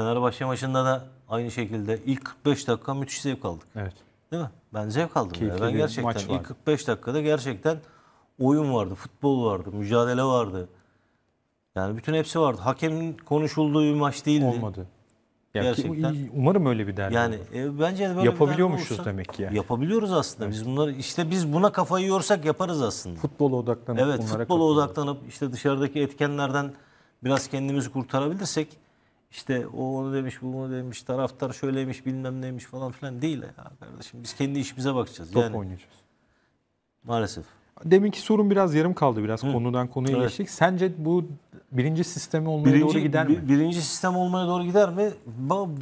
Fenerbahçe maçında da aynı şekilde ilk 45 dakika müthiş zevk aldık. Evet. Değil mi? Ben zevk aldım. Keyifli Ben gerçekten ilk 45 dakikada gerçekten oyun vardı, futbol vardı, mücadele vardı. Yani bütün hepsi vardı. Hakemin konuşulduğu bir maç değildi. Olmadı. Ya gerçekten. Ki, umarım öyle bir derbi Yani olur. e, bence de böyle yapabiliyormuşuz olursa, demek ki yani. Yapabiliyoruz aslında. Evet. Biz bunları işte biz buna kafayı yorsak yaparız aslında. Futbola odaklanıp evet, bunlara futbola odaklanıp işte dışarıdaki etkenlerden biraz kendimizi kurtarabilirsek işte o onu demiş, bu onu demiş, taraftar şöyleymiş, bilmem neymiş falan filan değil ya kardeşim. Biz kendi işimize bakacağız. Top yani, oynayacağız. Maalesef. Deminki sorun biraz yarım kaldı. Biraz Hı. konudan konuya evet. geçtik. Sence bu birinci sisteme olmaya birinci, doğru gider mi? Birinci sistem olmaya doğru gider mi?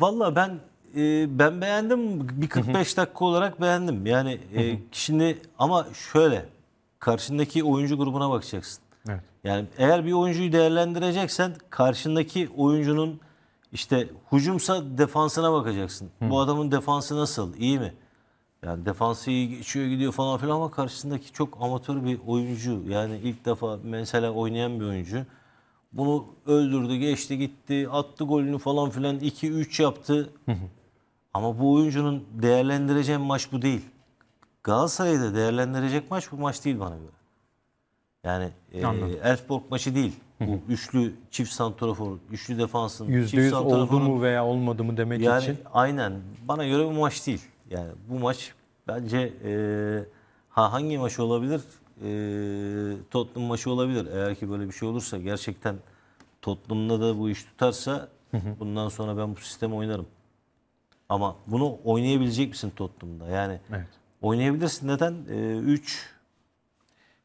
Valla ben e, ben beğendim. Bir 45 dakika olarak beğendim. Yani e, şimdi ama şöyle karşındaki oyuncu grubuna bakacaksın. Evet. Yani eğer bir oyuncuyu değerlendireceksen karşındaki oyuncunun işte hücumsa defansına bakacaksın. Hı. Bu adamın defansı nasıl? İyi mi? Yani defansı iyi geçiyor gidiyor falan filan ama karşısındaki çok amatör bir oyuncu. Yani ilk defa mesela oynayan bir oyuncu. Bunu öldürdü, geçti, gitti, attı golünü falan filan 2-3 yaptı. Hı hı. Ama bu oyuncunun değerlendireceğim maç bu değil. Galatasaray'da değerlendirecek maç bu maç değil bana göre. Yani e, Anladım. Elfborg maçı değil. Bu üçlü çift santrafor, üçlü defansın çift %100 oldu mu veya olmadı mı demek yani için. aynen bana göre bu maç değil. Yani bu maç bence e, ha hangi maç olabilir? E, Tottenham maçı olabilir. Eğer ki böyle bir şey olursa gerçekten Tottenham'da da bu iş tutarsa bundan sonra ben bu sistemi oynarım. Ama bunu oynayabilecek misin Tottenham'da? Yani Evet. oynayabilirsin. Neden? 3 e,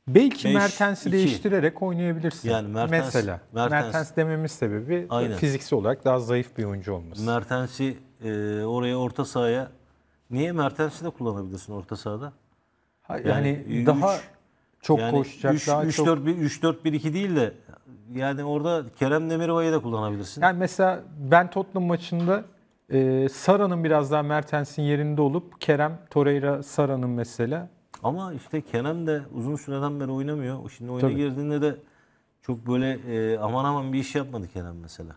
Belki Beş, Mertens'i iki. değiştirerek oynayabilirsin. Yani Mertens, Mesela Mertens, Mertens dememin sebebi aynen. fiziksel olarak daha zayıf bir oyuncu olması. Mertens'i e, oraya orta sahaya niye Mertens'i de kullanabilirsin orta sahada? yani, yani daha üç, çok yani koşacak üç, daha üç, çok 4 1 3 4 1 2 değil de yani orada Kerem Demirbağ'ı da kullanabilirsin. Yani mesela ben Tottenham maçında e, Sara'nın biraz daha Mertens'in yerinde olup Kerem Torreira Sara'nın mesela ama işte Kerem de uzun süreden beri oynamıyor. O şimdi oyuna Tabii. girdiğinde de çok böyle e, aman aman bir iş yapmadı Kerem mesela.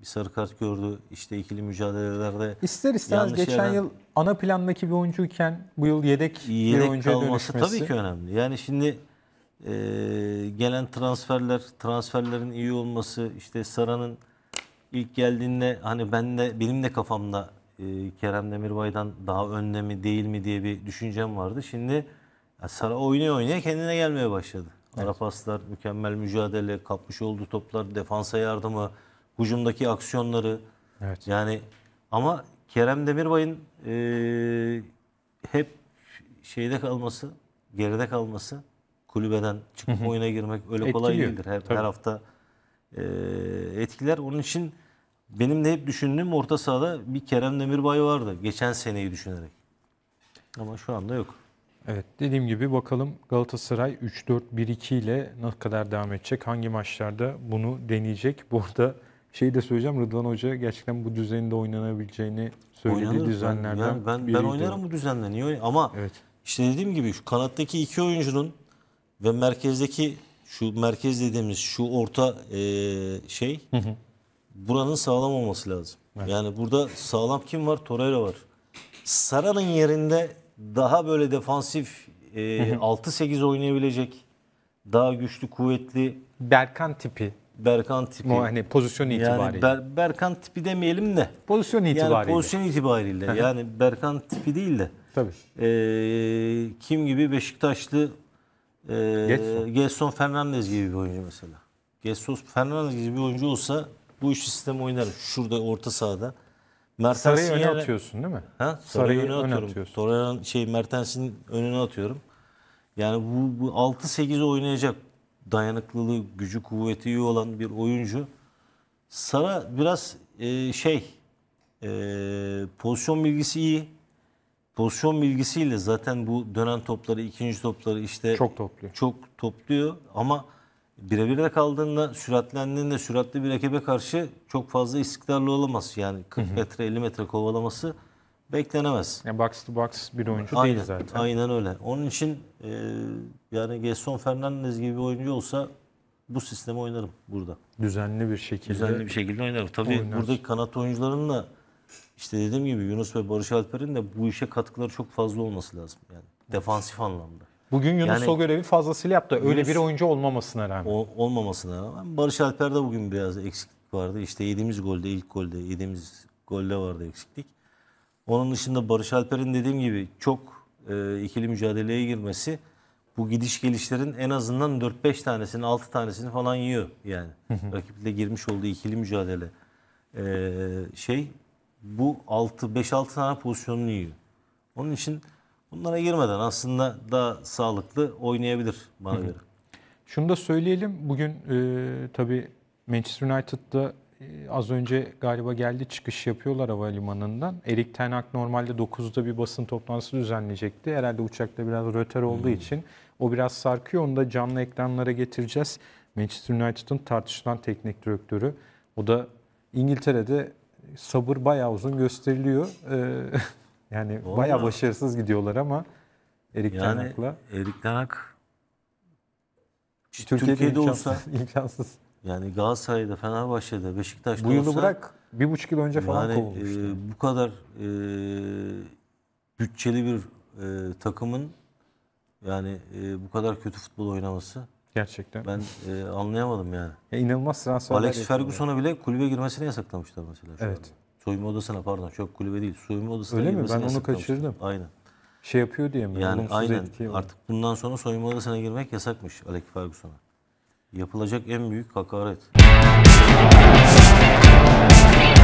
Bir sarı kart gördü. işte ikili mücadelelerde İster istemez geçen yerden- yıl ana plandaki bir oyuncuyken bu yıl yedek, bir yedek oyuncuya dönüşmesi. tabii ki önemli. Yani şimdi e, gelen transferler, transferlerin iyi olması, işte Sara'nın ilk geldiğinde hani ben de benim de kafamda ee, Kerem Demirbay'dan daha önde mi değil mi diye bir düşüncem vardı. Şimdi Sara oynuyor oynaya kendine gelmeye başladı. Evet. Ara mükemmel mücadele, kapmış olduğu toplar, defansa yardımı, hücumdaki aksiyonları. Evet. Yani ama Kerem Demirbay'ın e, hep şeyde kalması, geride kalması, kulübeden çıkıp oyuna girmek öyle kolay Etkiliyor. değildir. Her, her hafta e, etkiler. Onun için benim de hep düşündüğüm orta sahada bir Kerem Demirbay vardı. Geçen seneyi düşünerek. Ama şu anda yok. Evet dediğim gibi bakalım Galatasaray 3-4-1-2 ile ne kadar devam edecek? Hangi maçlarda bunu deneyecek? Bu arada şeyi de söyleyeceğim Rıdvan Hoca gerçekten bu düzeninde oynanabileceğini söylediği Oynanır. düzenlerden ben, ben, ben, oynarım bu düzenle. Niye oynayayım? Ama evet. işte dediğim gibi şu kanattaki iki oyuncunun ve merkezdeki şu merkez dediğimiz şu orta e, şey hı hı buranın sağlam olması lazım. Evet. Yani burada sağlam kim var? Torreira var. Sara'nın yerinde daha böyle defansif e, 6-8 oynayabilecek daha güçlü, kuvvetli Berkan tipi. Berkan tipi. O hani pozisyon itibariyle. Yani Ber, Berkan tipi demeyelim de. Pozisyon itibariyle. Yani pozisyon itibariyle. yani Berkan tipi değil de. Tabii. E, kim gibi? Beşiktaşlı e, Getson. Fernandez gibi bir oyuncu mesela. Gerson Fernandez gibi bir oyuncu olsa bu üç sistem oynarım. Şurada orta sahada. Mertens'i Sarayı öne atıyorsun değil mi? Ha? Sarayı, Sarayı öne, öne atıyorum. Torreira'nın şey Mertens'in önüne atıyorum. Yani bu, bu 6-8 oynayacak dayanıklılığı, gücü, kuvveti iyi olan bir oyuncu. Sara biraz e, şey e, pozisyon bilgisi iyi. Pozisyon bilgisiyle zaten bu dönen topları, ikinci topları işte çok topluyor. Çok topluyor ama Birebir de kaldığında süratlendiğinde süratli bir rakibe karşı çok fazla istikrarlı olamaz. Yani 40 hı hı. metre 50 metre kovalaması beklenemez. Yani box to box bir oyuncu aynen, değil zaten. Aynen öyle. Onun için e, yani Gerson Fernandez gibi bir oyuncu olsa bu sistemi oynarım burada. Düzenli bir şekilde. Düzenli bir şekilde oynarım. Tabii oynar. buradaki kanat oyuncuların da işte dediğim gibi Yunus ve Barış Alper'in de bu işe katkıları çok fazla olması lazım. Yani defansif anlamda. Bugün Yunus yani, o görevi fazlasıyla yaptı. Öyle bir oyuncu olmamasına rağmen. O, olmamasına rağmen. Barış Alper'de bugün biraz eksiklik vardı. İşte yediğimiz golde, ilk golde, yediğimiz golde vardı eksiklik. Onun dışında Barış Alper'in dediğim gibi çok e, ikili mücadeleye girmesi bu gidiş gelişlerin en azından 4-5 tanesini, 6 tanesini falan yiyor yani. Rakiple girmiş olduğu ikili mücadele e, şey bu 6 5-6 tane pozisyonunu yiyor. Onun için Bunlara girmeden aslında daha sağlıklı oynayabilir bana göre. Şunu da söyleyelim. Bugün e, tabii Manchester United'da e, az önce galiba geldi çıkış yapıyorlar havalimanından. Erik Ten Hag normalde 9'da bir basın toplantısı düzenleyecekti. Herhalde uçakta biraz röter olduğu hmm. için o biraz sarkıyor. Onu da canlı ekranlara getireceğiz. Manchester United'ın tartışılan teknik direktörü. O da İngiltere'de sabır bayağı uzun gösteriliyor. E, Yani Doğru. bayağı başarısız gidiyorlar ama Erik yani, Tanak'la. Erik Tanak Türkiye'de, Türkiye'de imkansız, olsa imkansız. Yani Galatasaray'da, Fenerbahçe'de, Beşiktaş'ta bu yılı olsa, bırak bir buçuk yıl önce falan yani, kovulmuştu. E, bu kadar e, bütçeli bir e, takımın yani e, bu kadar kötü futbol oynaması Gerçekten. Ben e, anlayamadım yani. Ya inanılmaz transferler. Alex Ferguson'a bile kulübe girmesini yasaklamışlar mesela. evet. Anda soyunma odasına pardon çok kulübe değil soyunma odasına Öyle mi? Ben onu kaçırdım. Aynen. Şey yapıyor diye mi? Yani Olumsuz aynen. Artık bundan sonra soyunma odasına girmek yasakmış Alec Ferguson'a. Yapılacak en büyük hakaret.